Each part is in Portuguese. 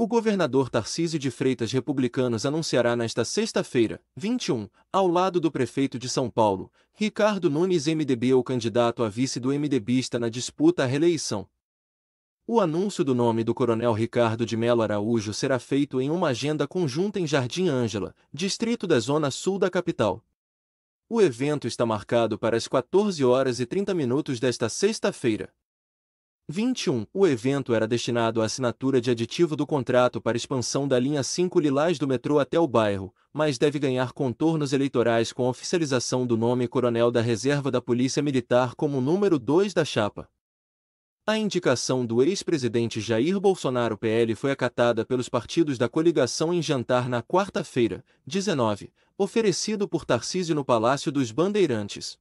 O governador Tarcísio de Freitas Republicanos anunciará nesta sexta-feira, 21, ao lado do prefeito de São Paulo, Ricardo Nunes MDB o candidato a vice do MDBista na disputa à reeleição. O anúncio do nome do coronel Ricardo de Melo Araújo será feito em uma agenda conjunta em Jardim Ângela, distrito da zona sul da capital. O evento está marcado para as 14 horas e 30 minutos desta sexta-feira. 21. O evento era destinado à assinatura de aditivo do contrato para expansão da linha 5 Lilás do metrô até o bairro, mas deve ganhar contornos eleitorais com a oficialização do nome Coronel da Reserva da Polícia Militar como número 2 da chapa. A indicação do ex-presidente Jair Bolsonaro PL foi acatada pelos partidos da coligação em jantar na quarta-feira, 19, oferecido por Tarcísio no Palácio dos Bandeirantes.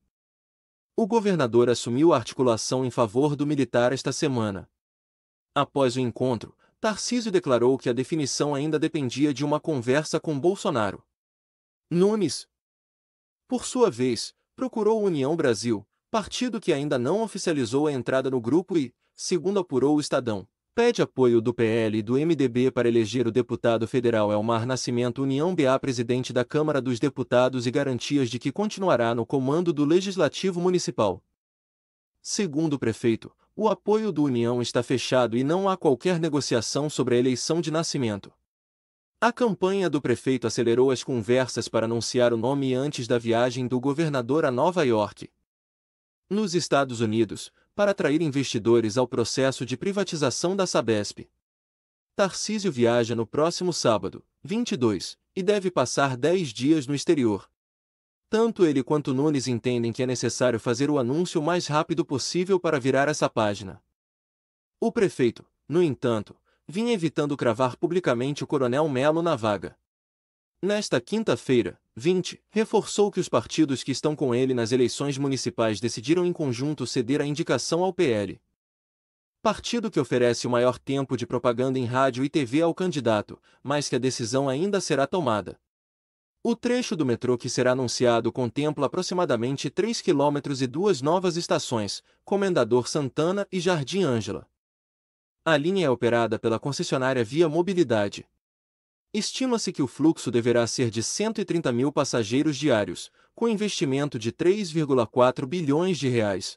O governador assumiu a articulação em favor do militar esta semana. Após o encontro, Tarcísio declarou que a definição ainda dependia de uma conversa com Bolsonaro. Nunes, por sua vez, procurou União Brasil, partido que ainda não oficializou a entrada no grupo e, segundo apurou o Estadão, pede apoio do PL e do MDB para eleger o deputado federal Elmar Nascimento União BA presidente da Câmara dos Deputados e garantias de que continuará no comando do Legislativo Municipal. Segundo o prefeito, o apoio do União está fechado e não há qualquer negociação sobre a eleição de Nascimento. A campanha do prefeito acelerou as conversas para anunciar o nome antes da viagem do governador a Nova York. Nos Estados Unidos, para atrair investidores ao processo de privatização da Sabesp. Tarcísio viaja no próximo sábado, 22, e deve passar 10 dias no exterior. Tanto ele quanto Nunes entendem que é necessário fazer o anúncio o mais rápido possível para virar essa página. O prefeito, no entanto, vinha evitando cravar publicamente o coronel Melo na vaga. Nesta quinta-feira, 20. Reforçou que os partidos que estão com ele nas eleições municipais decidiram em conjunto ceder a indicação ao PL. Partido que oferece o maior tempo de propaganda em rádio e TV ao candidato, mas que a decisão ainda será tomada. O trecho do metrô que será anunciado contempla aproximadamente 3 quilômetros e duas novas estações, Comendador Santana e Jardim Ângela. A linha é operada pela concessionária Via Mobilidade. Estima-se que o fluxo deverá ser de 130 mil passageiros diários, com investimento de 3,4 bilhões de reais.